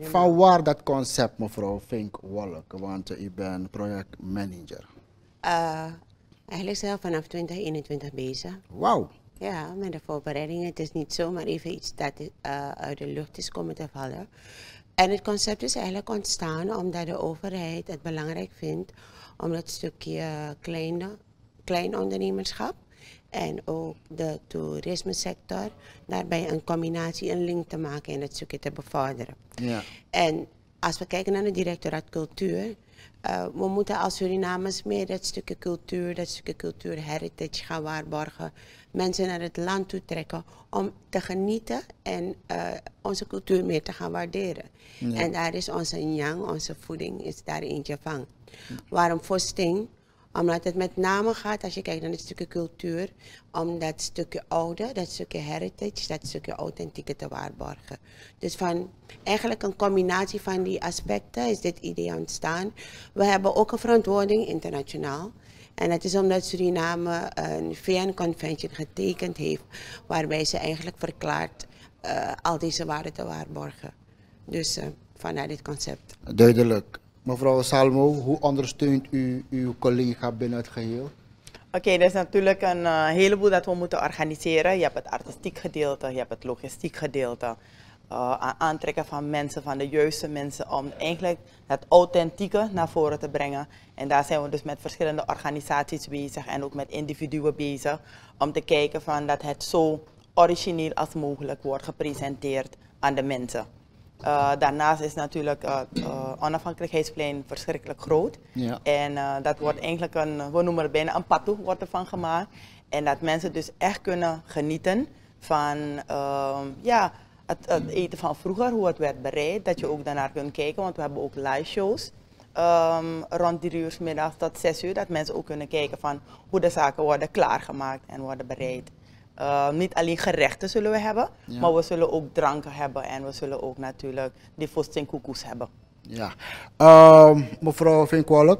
Van waar dat concept, mevrouw Fink Wolk? Want u bent projectmanager. Uh, eigenlijk zijn we vanaf 2021 bezig. Wauw. Ja, met de voorbereidingen. Het is niet zomaar even iets dat uh, uit de lucht is komen te vallen. En het concept is eigenlijk ontstaan omdat de overheid het belangrijk vindt om dat stukje kleine, klein ondernemerschap en ook de toerismesector, daarbij een combinatie, een link te maken en het stukje te bevorderen. Ja. En als we kijken naar het directoraat cultuur, eh, we moeten als Surinamers meer dat stukje cultuur, dat stukje cultuur heritage gaan waarborgen. Mensen naar het land toe trekken om te genieten en eh, onze cultuur meer te gaan waarderen. Ja. En daar is onze yang, onze voeding, is daar eentje van. Waarom voor omdat het met name gaat, als je kijkt naar het stukje cultuur, om dat stukje oude, dat stukje heritage, dat stukje authentieke te waarborgen. Dus van eigenlijk een combinatie van die aspecten is dit idee ontstaan. We hebben ook een verantwoording internationaal. En dat is omdat Suriname een VN-convention getekend heeft, waarbij ze eigenlijk verklaart eh, al deze waarden te waarborgen. Dus eh, vanuit dit concept. Duidelijk. Mevrouw Salmo, hoe ondersteunt u uw collega binnen het geheel? Oké, er is natuurlijk een eh, heleboel dat we moeten organiseren. Je hebt het artistiek gedeelte, je hebt het logistiek gedeelte. Eh, aantrekken van mensen, van de juiste mensen, om eigenlijk het authentieke naar voren te brengen. En daar zijn we dus met verschillende organisaties bezig en ook met individuen bezig. Om te kijken van dat het zo origineel als mogelijk wordt gepresenteerd aan de mensen. Eh, daarnaast is natuurlijk het eh, eh, onafhankelijkheidsplein verschrikkelijk groot. Ja. En dat wordt eigenlijk een, we noemen het bijna een patoe wordt ervan gemaakt. En dat mensen dus echt kunnen genieten van ehm, ja, het, het, eten van vroeger, hoe het werd bereid. Dat je ook daarnaar kunt kijken, want we hebben ook live shows. Ehm, rond drie uur tot zes uur, dat mensen ook kunnen kijken van hoe de zaken worden klaargemaakt en worden bereid. Eh, niet alleen gerechten zullen we hebben, maar we zullen ook dranken hebben en we zullen ook natuurlijk die koekoes hebben. Ja. Ehm, mevrouw Vinkwallek,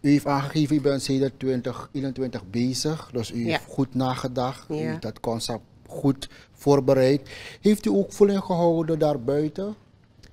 u heeft aangegeven, u bent sinds 2021 bezig, dus u heeft goed nagedacht, u dat concept goed voorbereid. Heeft u ook voeling gehouden daarbuiten?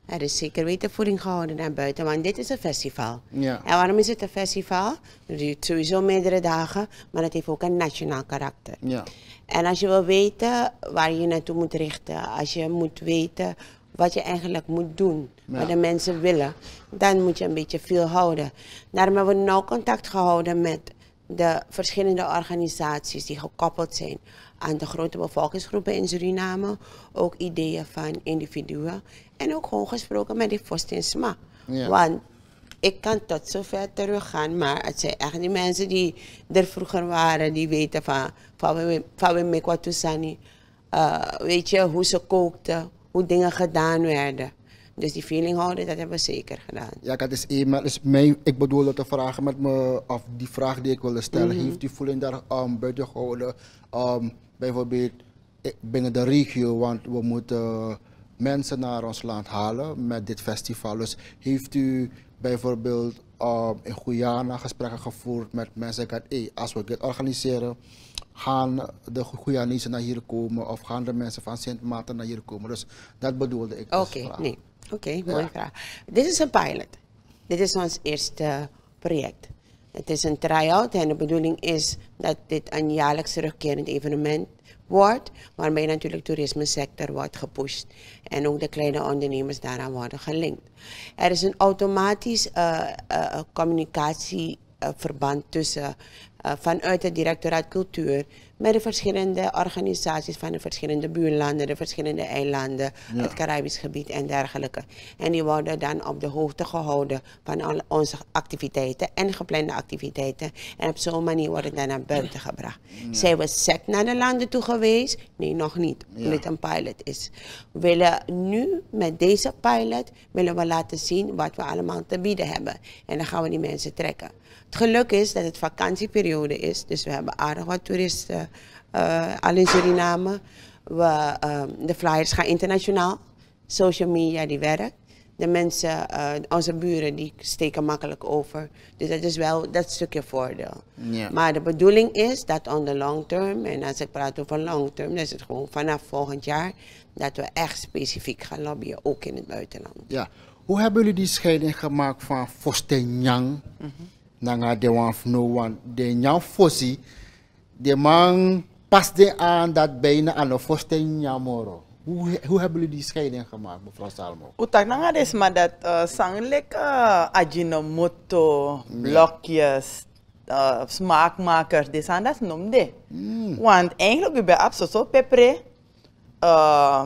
Er is zeker weten voeding gehouden naar buiten, want dit is een festival. Ja. En waarom is het een festival? Het duurt sowieso meerdere dagen, maar het heeft ook een nationaal karakter. Ja. En als je wil weten waar je naartoe moet richten, als je moet weten wat je eigenlijk moet doen, wat de mensen willen, dan moet je een beetje veel houden. Daarom hebben we nauw contact gehouden met de verschillende organisaties die gekoppeld zijn aan de grote bevolkingsgroepen in Suriname, ook ideeën van individuen en ook gewoon gesproken met die Fostinsma. Want ik kan tot zover teruggaan, maar het zijn echt die mensen die er vroeger waren, die weten van, van, van we eh, weet je, hoe ze kookten, hoe dingen gedaan werden. Dus die feeling houden, dat hebben we zeker gedaan. Ja, dat is dus eenmaal. Is dus mijn, ik bedoelde te vragen met me, of die vraag die ik wilde stellen, mhm. heeft u voeling daar um, buiten gehouden? Um, bijvoorbeeld eh, binnen de regio, want we moeten eh, mensen naar ons land halen met dit festival. Dus heeft u bijvoorbeeld um, in Guyana gesprekken gevoerd met mensen had, hey, als we dit organiseren, gaan de Guyanese naar hier komen of gaan de mensen van Sint Maarten naar hier komen? Dus dat bedoelde ik. Oké, nee. Oké, okay, mooie vraag. Dit is een pilot. Dit is ons eerste project. Het is een try-out en de bedoeling is dat dit een jaarlijks terugkerend evenement wordt, waarmee natuurlijk de toerisme-sector wordt gepusht en ook de kleine ondernemers daaraan worden gelinkt. Er is een automatisch eh, eh, eh, communicatieverband tussen vanuit het directoraat cultuur met de verschillende organisaties van de verschillende buurlanden, de verschillende eilanden, het Caribisch gebied en dergelijke. En die worden dan op de hoogte gehouden van al onze activiteiten en geplande activiteiten. En op zo'n manier worden dan naar buiten gebracht. Zijn we zet naar de landen toe geweest? Nee, nog niet. Ja. Dit een pilot is. We willen nu met deze pilot willen we laten zien wat we allemaal te bieden hebben. En dan gaan we die mensen trekken. Het geluk is dat het vakantieperiode is, dus we hebben aardig wat toeristen uh, eh, in Suriname. Eh, de flyers gaan internationaal. Social media die werkt. De mensen, eh, onze buren, die steken makkelijk over. Dus dat is wel dat stukje voordeel. Maar de bedoeling is dat on the long term, en als ik praat over long term, dan is het gewoon vanaf volgend jaar dat we echt specifiek gaan lobbyen, ook in het buitenland. Ja. Hoe hebben jullie die scheiding gemaakt van Fostenyang mm -hmm. naar de no one de Nyang Fossi de man paste uh, uh, mm. uh, aan dat bijna aan de voorstelling Jamoro. Hoe, hoe hebben jullie die scheiding gemaakt, mevrouw Salmo? Utak na dat maar dat uh, sanglik uh, ajinomoto, blokjes, uh, smaakmakers, dit en dat noemde. Mm. Want eigenlijk bij absoso pepre, uh,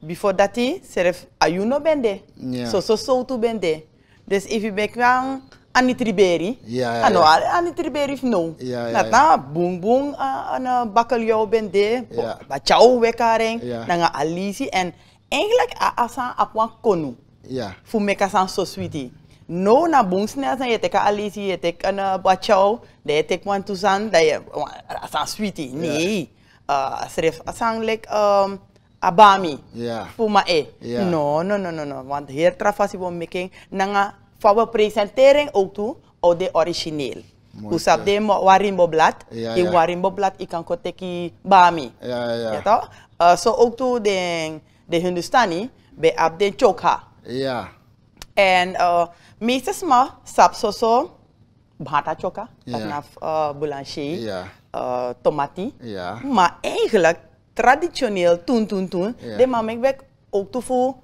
before dat hij zelf ayuno bende, yeah. so so so bende. Dus als je bekwaam Anitriberi. Ja, ja, ah, nou, ja. Ano, ah, Anitriberi no. Ja, ja, Nat na bung bung een ano bakalyo bende, ja. bachaw wekaring, ja. alisi en eigenlijk asan apwa konu. Ja. Fu meka san so sweetie. No na bung snes asan yetek alisi yetek eh, ano bachaw, da yetek wan tusan, da ye asan sweetie. Nee. Uh, ah, sref asan lek um, ehm, abami. Ja. Fu ma e. non No, no, no, no, no. Want hier trafasi bon making nanga voor we presenteren ook toe op de origineel. Usap de warimbo blad, ja, waarin warimbo blad ikan koteki bami. Ja, ja. ja toch? Eh, ook toe de, de Hindustani, bij ab de chokha. Ja. En uh, eh, meestal ma sap so so bata chokha, yeah. vanaf uh, eh, boulanger, tomati. Ja. Maar eigenlijk traditioneel toen toen toen, de mam ik ook toe voor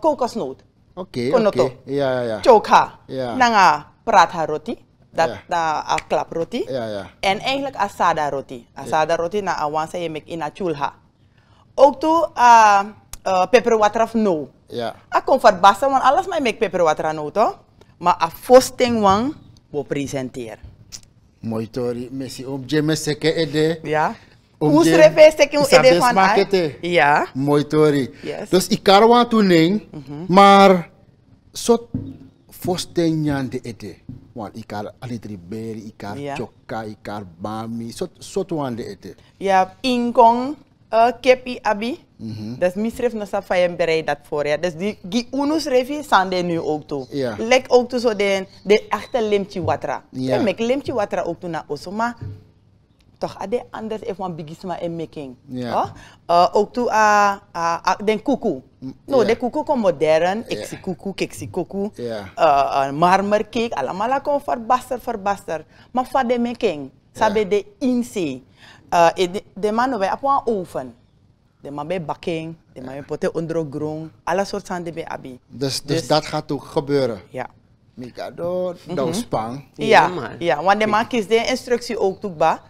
kokosnoot okay, oké. okay. ja, ja. choka yeah. nanga paratha roti dat na yeah. klap roti en eigenlijk asada roti asada roti na awansa je mek a chulha ook uh, uh, peper watraf no ja a comfort basa want alles maar mek peper watra no to maar a fosting wang wo presenteren om je obje meseke ede ja Oesre vestek in de van markete. Ja. Mooi tori. Yes. Dus ik kan wel toenemen, mm -hmm. maar soort voorstenjan de ete. Want ik kan alitriberi, ik kan yeah. chokka, ik kan bami, soort soort wan de ete. Ja, inkong, uh, kepi abi. Mm -hmm. Dus misref na sa fayen berei dat voor ja. Dus die die unus refi sande nu ook toe. Yeah. Lek ook toe zo so de de achter limtje watra. Ja. En mek limtje watra ook toe na osso, maar toch ade anders if man bigisma en making. Yeah. Oh? Uh, ook toe a uh, uh, den uh, kuku. No, yeah. de kuku komt modern, ik zie kuku, ik zie kuku. Yeah. Uh, marmercake, allemaal kon verbaster, verbaster. Maar van de making, sabe de insi, e de, de man wij op een oven. De man bij baking, de man bij poten ondergrond, alle soort van de bij abi. Dus, dus, dus, dat gaat ook gebeuren? Ja. Mikado, mm -hmm. dat spang. Ja, ja, want de man kiest de instructie ook toe ba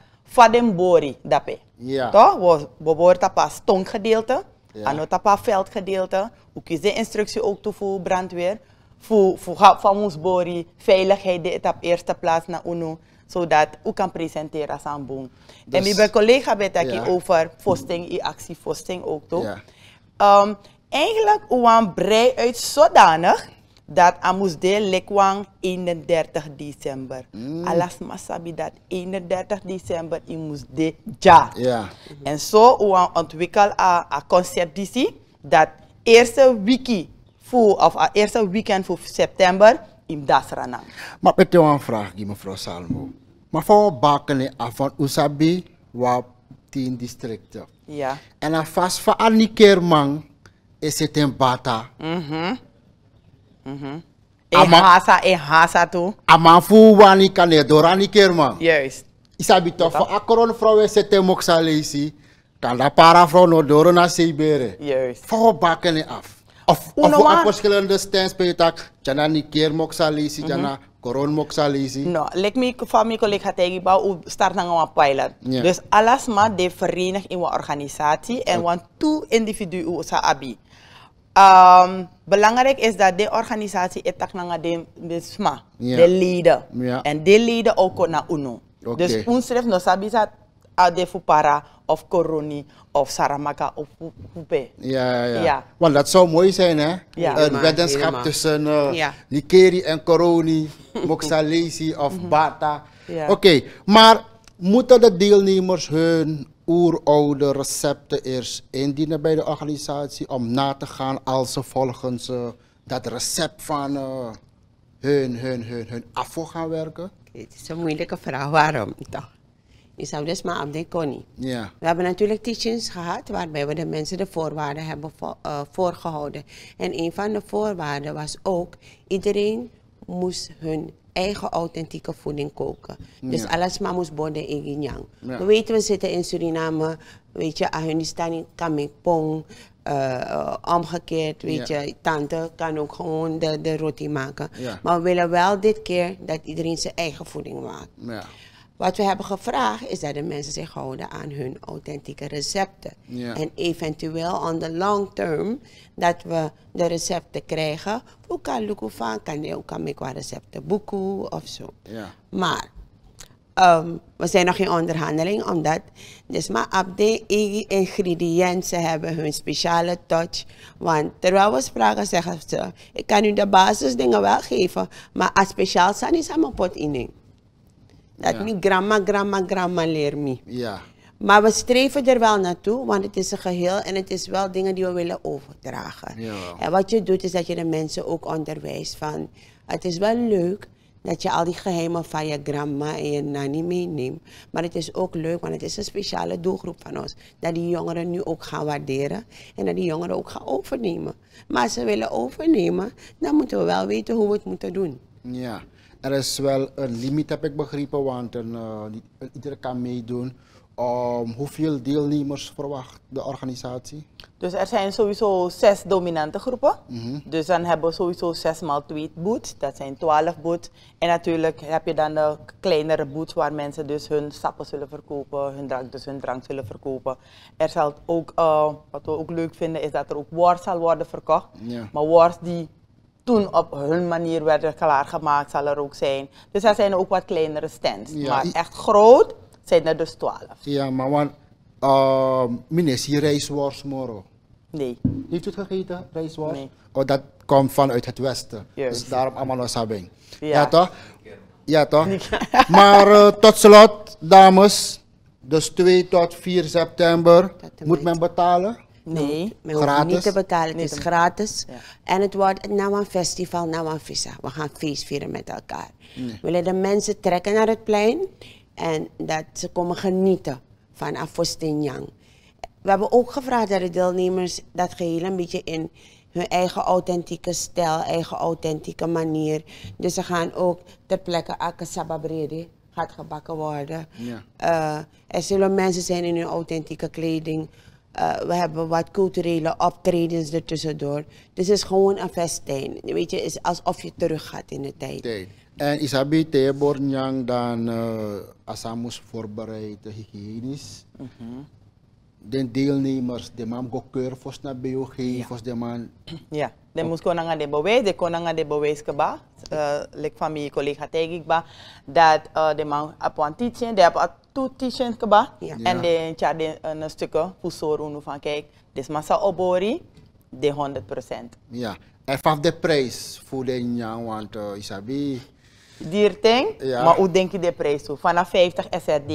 bori, dape. Ja. Toch? We, we tapa stonkgedeelte, ja. en tapa veldgedeelte. Ook is de instructie ook toe voor brandweer. Voor, voor van ons bori, veiligheid de op eerste plaats naar UNO. Zodat u kan presenteren als een boom. en dus- mijn collega ben ja. over fosting, in actie fosting ook toch. Ja. Um, eigenlijk, we brei uit zodanig dat de lekwang 31 december. Mm. Alas masabi dat 31 december in de ja. Yeah. En zo we ontwikkel een concept ici dat eerste wiki voor of a eerste weekend voor september in Dasrana. Maar ik heb een vraag mevrouw Salmo. Maar voor bakken van Usabi wat tien districten. Ja. En afas voor al keer man is het een bata. Mm Mm-hmm. Ehasa, ehasa tu. Aman fu wani kane dorani kerma. Juist. Isabi toch van akron vrouwen zitten moksalesi. Kan da para vrouw no doro na seibere. Juist. Voor bakken af. Of, of voor verschillende stands ben je tak. Jana ni keer moksalesi, jana mhm. koron moksalesi. No, let me van mi collega tegen ba u start na een pilot. Dus alles maar de verenig in wa organisatie en want toe individu u sa abi. Ehm, belangrijk is dat de organisatie itak na de sma, de leden. En die leden ook na uno. Dus ons heeft no sabi para of coroni of saramaka of poepe. Ja, ja. ja. Want dat zou mooi zijn hè? Een wedenschap weddenschap tussen uh, eh, Nikeri en coroni, Moxalesi of mhm. Bata. Oké, maar moeten de deelnemers hun oeroude recepten eerst indienen bij de organisatie om na te gaan als ze volgens uh, dat recept van eh, hun, hun, hun, hun gaan werken? Het is een moeilijke vraag, waarom toch? Je zou dus maar op de Ja. We hebben natuurlijk teachings gehad waarbij we de mensen de voorwaarden hebben eh, voorgehouden. En een van de voorwaarden was ook, iedereen moest hun eigen authentieke voeding koken. Dus alles maar moest worden in Ginyang. We weten, we zitten in Suriname, weet je, Afghanistan, Kamikpong, uh, eh, eh, omgekeerd, weet je, tante kan ook gewoon de, de roti maken. Maar we willen wel dit keer dat iedereen zijn eigen voeding maakt. Wat we hebben gevraagd is dat de mensen zich houden aan hun authentieke recepten. En eventueel on the long term dat we de recepten krijgen. Hoe kan Lukufan, kan ook kan recepten boeken of zo. Ja. Maar ehm, we zijn nog in onderhandeling omdat dus maar abde ingrediënten hebben hun speciale touch. Want terwijl we spraken zeggen ze, ik kan u de basisdingen wel geven, maar als speciaal zijn is allemaal pot in. Dat niet gramma grandma, grandma, grandma leert me. Ja. Maar we streven er wel naartoe, want het is een geheel en het is wel dingen die we willen overdragen. En wat je doet is dat je de mensen ook onderwijst van, het is wel leuk dat je al die geheimen van je grandma en je nanny meeneemt. Maar het is ook leuk, want het is een speciale doelgroep van ons. Dat die jongeren nu ook gaan waarderen en dat die jongeren ook gaan overnemen. Maar als ze willen overnemen, dan moeten we wel weten hoe we het moeten doen. Ja. Er is wel een limiet, heb ik begrepen, want een, eh, iedereen kan meedoen. Ehm, hoeveel deelnemers verwacht de organisatie? Dus er zijn sowieso zes dominante groepen. Mhm. Dus dan hebben we sowieso zes maal twee boots. Dat zijn twaalf boot. En natuurlijk heb je dan de kleinere boots waar mensen dus hun sappen zullen verkopen, hun drank, dus hun drank zullen verkopen. Er zal ook, eh, wat we ook leuk vinden, is dat er ook wars zal worden verkocht. Maar wars die toen op hun manier werden klaargemaakt, zal er ook zijn. Dus er zijn ook wat kleinere stands. maar echt groot zijn er dus twaalf. Ja, maar want, uh, ehm, meneer, rijstworst morgen. Nee. Heeft u het gegeten, rijstworst? Nee. Oh, dat komt vanuit het westen. Yes. Dus daarom allemaal wasabing. Ja. ja, toch? Ja, toch? maar eh, tot slot, dames. Dus 2 tot 4 september moet men betalen. Nee, men hoeft niet te betalen. het is gratis. En het wordt nou een festival, nou een visa. We gaan feest vieren met elkaar. We willen de mensen trekken naar het plein en dat ze komen genieten van Afostinjang. We hebben ook gevraagd dat de deelnemers dat geheel een beetje in hun eigen authentieke stijl, eigen authentieke manier. Dus ze gaan ook ter plekke Akasababrede gaat gebakken worden. Ja. Uh, er zullen mensen zijn in hun authentieke kleding. Uh, we hebben wat culturele optredens ertussendoor. Dus het is gewoon een festijn. Weet je, het is alsof je terug gaat in de tijd. En Isabi Tebor Nyang dan uh, eh, Asamus voorbereid hygiënisch. Mm -hmm. De deelnemers, de man go keur fos na de man. Ja, de moest kon aan de bewijs, de kon aan de bewijs van mijn collega tegen ik ba dat eh, de man appointietje, de tutti shen keba en dan een stukje voor van kijk is massa obori de 100%. Ja. En van de prijs voor de nyan want uh, isabi dier ding. ja. maar hoe denk je de prijs toe? Vanaf 50 SRD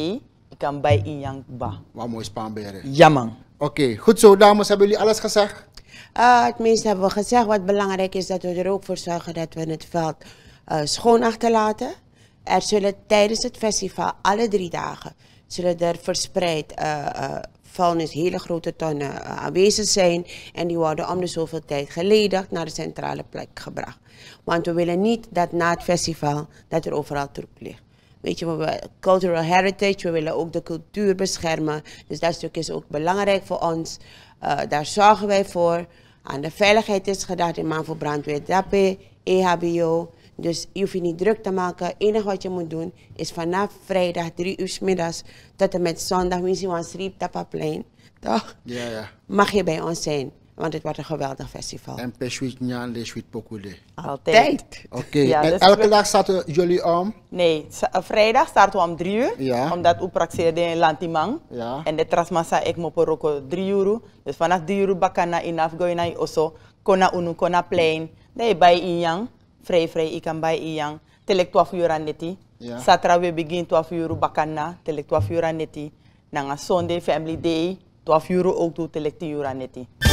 ik kan bij in ba. Wat mooi spanberen. Ja man. Oké, goed zo dames, hebben jullie alles gezegd? Ah, het meeste hebben we gezegd. Wat belangrijk is dat we er ook voor zorgen dat we het veld eh, schoon achterlaten. Er zullen tijdens het festival, alle drie dagen, zullen er verspreid uh, vuilnis, hele grote tonnen eh, aanwezig zijn. En die worden om de zoveel tijd geledigd naar de centrale plek gebracht. Want we willen niet dat na het festival dat er overal troep ligt. Weet je, we cultural heritage, we willen ook de cultuur beschermen. Dus dat stuk is ook belangrijk voor ons. daar zorgen wij voor. Aan de veiligheid is gedacht in voor Brandweer DAPE, EHBO. Dus je hoeft je niet druk te maken. Het enige wat je moet doen is vanaf vrijdag 3 uur s middags tot en met zondag, misschien wel een tapaplein, toch? Ja, ja. Mag je bij ons zijn, want het wordt een geweldig festival. En per nyan, njan, pokule. Altijd. Oké, dus elke dag starten jullie om? Nee, eh, vrijdag starten we om 3 uur, omdat we praxeerden in Lantimang. Ja. En de trasmassa ik mo poroko 3 uur. Dus vanaf drie uur naar in afgoina Oso, kona unu, kona plein, nee bij Inyang frey frey ik kan iyang telek tuaf yura neti satra we begin 12 uur bakana telek nanga sunday family day 12 uur ook to telek ti